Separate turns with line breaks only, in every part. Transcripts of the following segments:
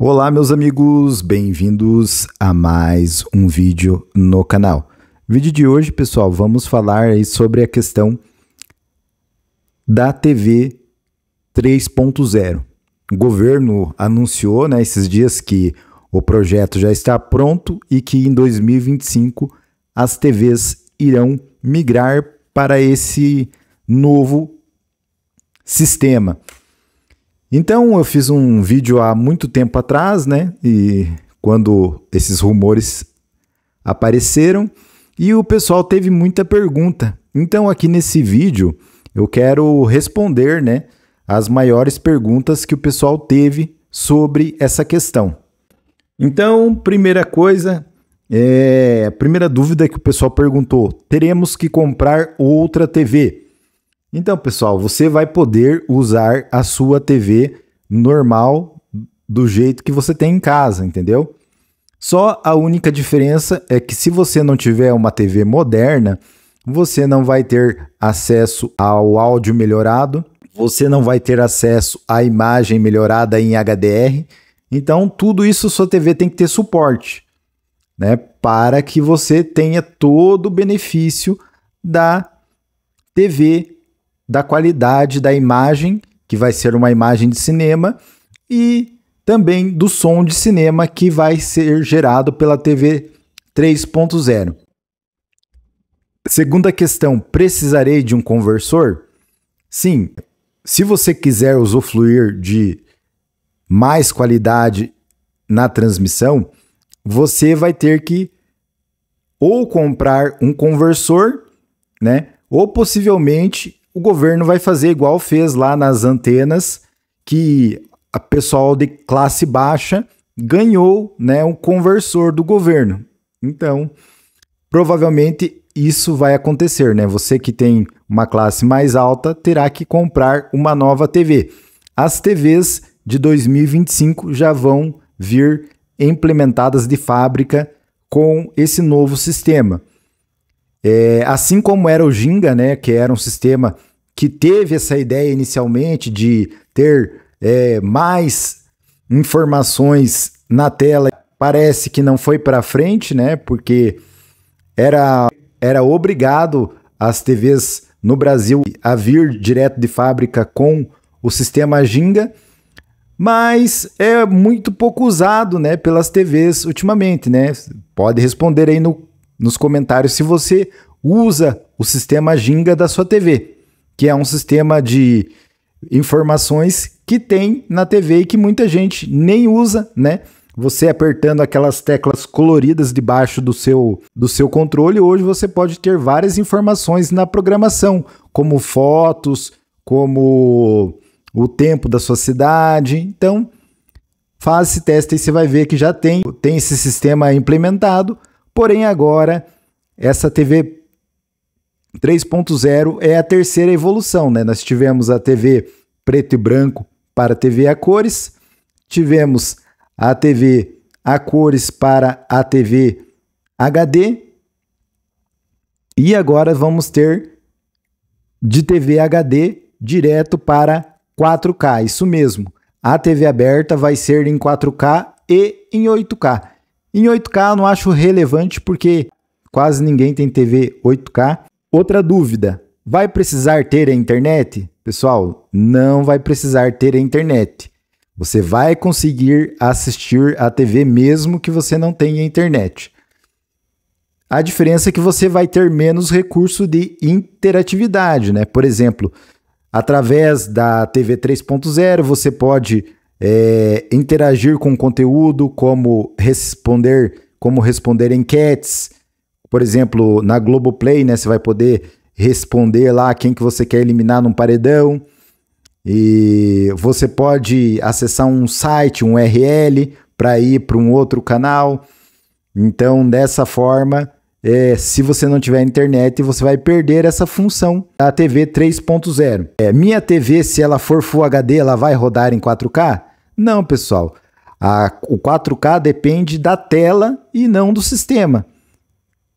Olá, meus amigos, bem-vindos a mais um vídeo no canal. Vídeo de hoje, pessoal, vamos falar sobre a questão da TV 3.0. O governo anunciou né, esses dias que o projeto já está pronto e que em 2025 as TVs irão migrar para esse novo sistema. Então eu fiz um vídeo há muito tempo atrás, né? E quando esses rumores apareceram e o pessoal teve muita pergunta. Então aqui nesse vídeo eu quero responder, né, as maiores perguntas que o pessoal teve sobre essa questão. Então, primeira coisa, é, a primeira dúvida que o pessoal perguntou: teremos que comprar outra TV? Então, pessoal, você vai poder usar a sua TV normal do jeito que você tem em casa, entendeu? Só a única diferença é que se você não tiver uma TV moderna, você não vai ter acesso ao áudio melhorado, você não vai ter acesso à imagem melhorada em HDR. Então, tudo isso sua TV tem que ter suporte, né? Para que você tenha todo o benefício da TV da qualidade da imagem, que vai ser uma imagem de cinema, e também do som de cinema que vai ser gerado pela TV 3.0. Segunda questão: precisarei de um conversor? Sim, se você quiser usufruir de mais qualidade na transmissão, você vai ter que ou comprar um conversor, né? Ou possivelmente o governo vai fazer igual fez lá nas antenas, que a pessoal de classe baixa ganhou né, um conversor do governo. Então, provavelmente isso vai acontecer, né? Você que tem uma classe mais alta terá que comprar uma nova TV. As TVs de 2025 já vão vir implementadas de fábrica com esse novo sistema. É, assim como era o Ginga, né, que era um sistema que teve essa ideia inicialmente de ter é, mais informações na tela, parece que não foi para frente, né? Porque era, era obrigado as TVs no Brasil a vir direto de fábrica com o sistema Ginga, mas é muito pouco usado, né, pelas TVs ultimamente, né? Pode responder aí no, nos comentários se você usa o sistema Ginga da sua TV que é um sistema de informações que tem na TV e que muita gente nem usa, né? Você apertando aquelas teclas coloridas debaixo do seu do seu controle, hoje você pode ter várias informações na programação, como fotos, como o tempo da sua cidade. Então, faz esse teste e você vai ver que já tem, tem esse sistema implementado, porém agora essa TV 3.0 é a terceira evolução, né? Nós tivemos a TV preto e branco para a TV a cores, tivemos a TV a cores para a TV HD e agora vamos ter de TV HD direto para 4K. Isso mesmo. A TV aberta vai ser em 4K e em 8K. Em 8K eu não acho relevante porque quase ninguém tem TV 8K Outra dúvida: vai precisar ter a internet? Pessoal, não vai precisar ter a internet. Você vai conseguir assistir a TV mesmo que você não tenha internet. A diferença é que você vai ter menos recurso de interatividade, né? Por exemplo, através da TV 3.0 você pode é, interagir com o conteúdo, como responder, como responder enquetes, por exemplo, na Globoplay, né, você vai poder responder lá quem que você quer eliminar num paredão. E você pode acessar um site, um URL, para ir para um outro canal. Então, dessa forma, é, se você não tiver internet, você vai perder essa função da TV 3.0. É, minha TV, se ela for Full HD, ela vai rodar em 4K? Não, pessoal. A, o 4K depende da tela e não do sistema.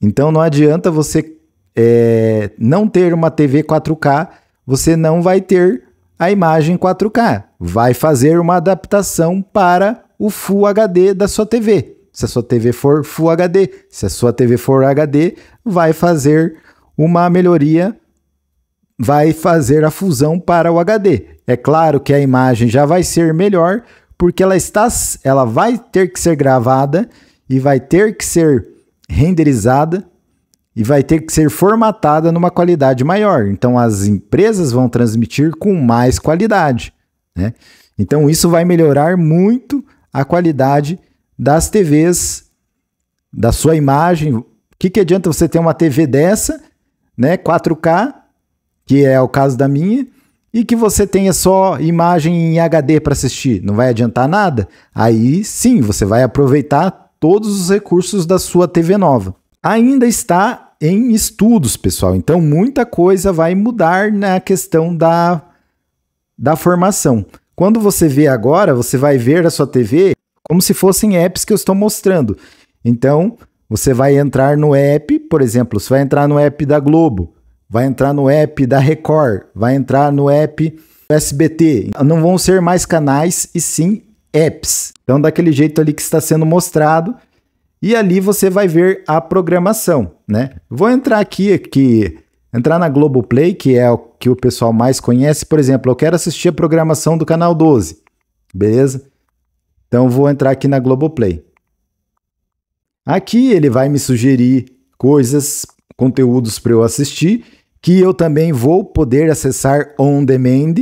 Então não adianta você é, não ter uma TV 4K, você não vai ter a imagem 4K. Vai fazer uma adaptação para o Full HD da sua TV. Se a sua TV for Full HD, se a sua TV for HD, vai fazer uma melhoria, vai fazer a fusão para o HD. É claro que a imagem já vai ser melhor, porque ela está, ela vai ter que ser gravada e vai ter que ser renderizada e vai ter que ser formatada numa qualidade maior. Então as empresas vão transmitir com mais qualidade, né? Então isso vai melhorar muito a qualidade das TVs, da sua imagem. O que, que adianta você ter uma TV dessa, né, 4K, que é o caso da minha, e que você tenha só imagem em HD para assistir? Não vai adiantar nada? Aí sim, você vai aproveitar todos os recursos da sua TV nova. Ainda está em estudos, pessoal, então muita coisa vai mudar na questão da, da formação. Quando você vê agora, você vai ver a sua TV como se fossem apps que eu estou mostrando. Então, você vai entrar no app, por exemplo, você vai entrar no app da Globo, vai entrar no app da Record, vai entrar no app do SBT. Não vão ser mais canais e sim apps. Então, daquele jeito ali que está sendo mostrado, e ali você vai ver a programação, né? Vou entrar aqui, aqui, entrar na Globoplay, que é o que o pessoal mais conhece, por exemplo, eu quero assistir a programação do canal 12. Beleza? Então vou entrar aqui na Globoplay. Aqui ele vai me sugerir coisas, conteúdos para eu assistir, que eu também vou poder acessar on demand.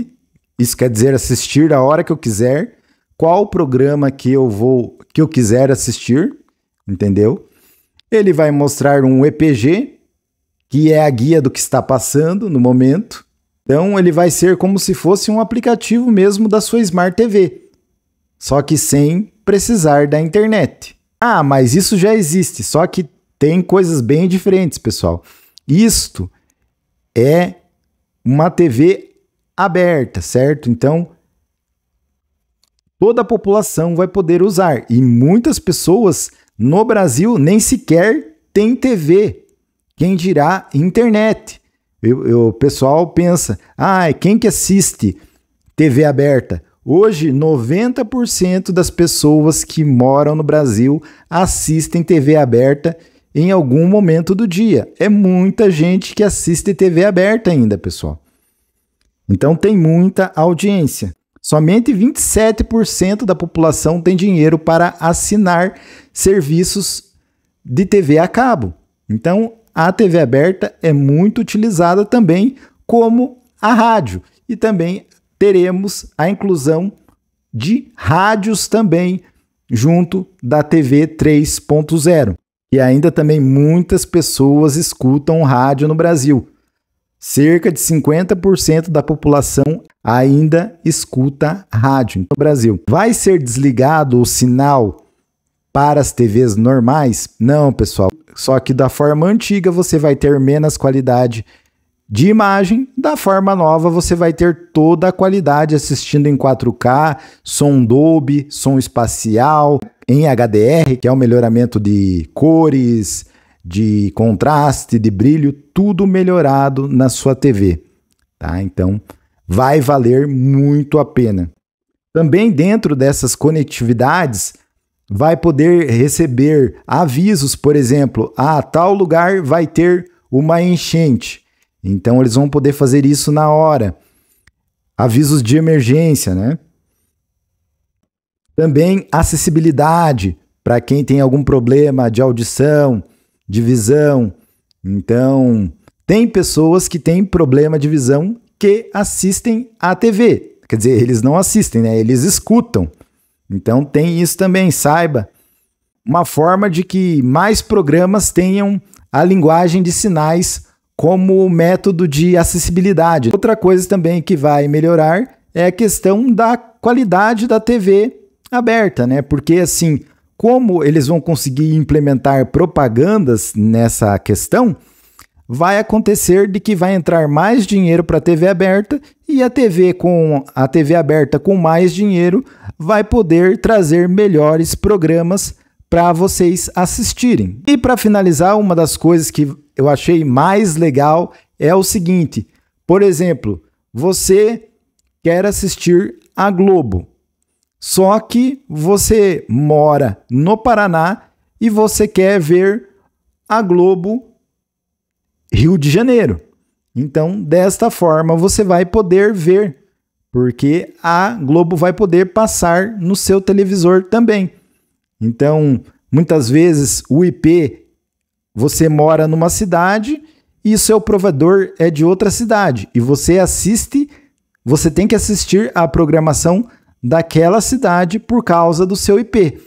Isso quer dizer assistir a hora que eu quiser qual programa que eu vou que eu quiser assistir, entendeu? Ele vai mostrar um EPG, que é a guia do que está passando no momento. Então ele vai ser como se fosse um aplicativo mesmo da sua Smart TV, só que sem precisar da internet. Ah, mas isso já existe, só que tem coisas bem diferentes, pessoal. Isto é uma TV aberta, certo? Então, toda a população vai poder usar. E muitas pessoas no Brasil nem sequer têm TV. Quem dirá internet? Eu, eu, o pessoal pensa, ah, quem que assiste TV aberta? Hoje, 90% das pessoas que moram no Brasil assistem TV aberta em algum momento do dia. É muita gente que assiste TV aberta ainda, pessoal. Então tem muita audiência. Somente 27% da população tem dinheiro para assinar serviços de TV a cabo. Então, a TV aberta é muito utilizada também como a rádio. E também teremos a inclusão de rádios também junto da TV 3.0. E ainda também muitas pessoas escutam rádio no Brasil. Cerca de 50% da população ainda escuta rádio no Brasil. Vai ser desligado o sinal para as TVs normais? Não, pessoal. Só que da forma antiga você vai ter menos qualidade de imagem, da forma nova você vai ter toda a qualidade assistindo em 4K, som Dolby, som espacial, em HDR, que é o melhoramento de cores, de contraste, de brilho, tudo melhorado na sua TV. Tá? Então, vai valer muito a pena. Também dentro dessas conectividades, vai poder receber avisos, por exemplo, a ah, tal lugar vai ter uma enchente. Então eles vão poder fazer isso na hora. Avisos de emergência, né? Também acessibilidade para quem tem algum problema de audição, de visão. Então, tem pessoas que têm problema de visão que assistem à TV. Quer dizer, eles não assistem, né? Eles escutam. Então tem isso também, saiba. Uma forma de que mais programas tenham a linguagem de sinais como método de acessibilidade. Outra coisa também que vai melhorar é a questão da qualidade da TV aberta, né? Porque assim, como eles vão conseguir implementar propagandas nessa questão, vai acontecer de que vai entrar mais dinheiro para a TV aberta e a TV com a TV aberta com mais dinheiro vai poder trazer melhores programas para vocês assistirem. E para finalizar, uma das coisas que eu achei mais legal é o seguinte: por exemplo, você quer assistir a Globo. Só que você mora no Paraná e você quer ver a Globo Rio de Janeiro. Então, desta forma, você vai poder ver, porque a Globo vai poder passar no seu televisor também. Então, muitas vezes o IP você mora numa cidade e o seu provedor é de outra cidade e você assiste, você tem que assistir à programação daquela cidade por causa do seu IP.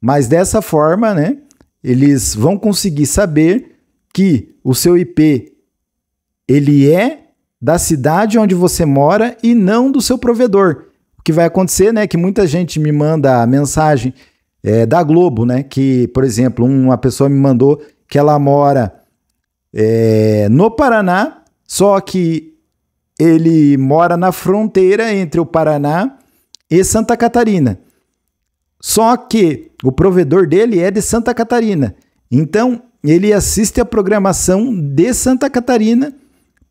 Mas dessa forma, né, eles vão conseguir saber que o seu IP ele é da cidade onde você mora e não do seu provedor. O que vai acontecer, né, que muita gente me manda mensagem é, da Globo, né, que, por exemplo, uma pessoa me mandou que ela mora é, no Paraná, só que ele mora na fronteira entre o Paraná e Santa Catarina. Só que o provedor dele é de Santa Catarina. Então, ele assiste a programação de Santa Catarina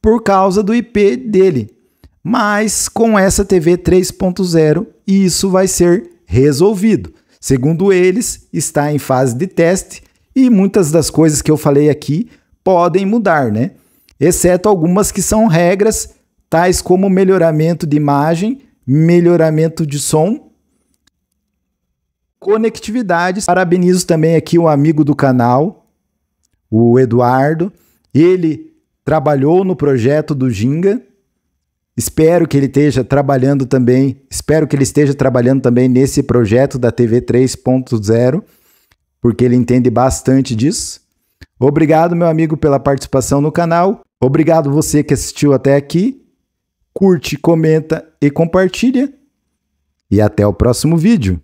por causa do IP dele. Mas com essa TV 3.0, isso vai ser resolvido. Segundo eles, está em fase de teste e muitas das coisas que eu falei aqui podem mudar, né? Exceto algumas que são regras, tais como melhoramento de imagem melhoramento de som, conectividades. Parabenizo também aqui um amigo do canal, o Eduardo. Ele trabalhou no projeto do Ginga. Espero que ele esteja trabalhando também, espero que ele esteja trabalhando também nesse projeto da TV 3.0, porque ele entende bastante disso. Obrigado, meu amigo, pela participação no canal. Obrigado você que assistiu até aqui curte, comenta e compartilha. E até o próximo vídeo.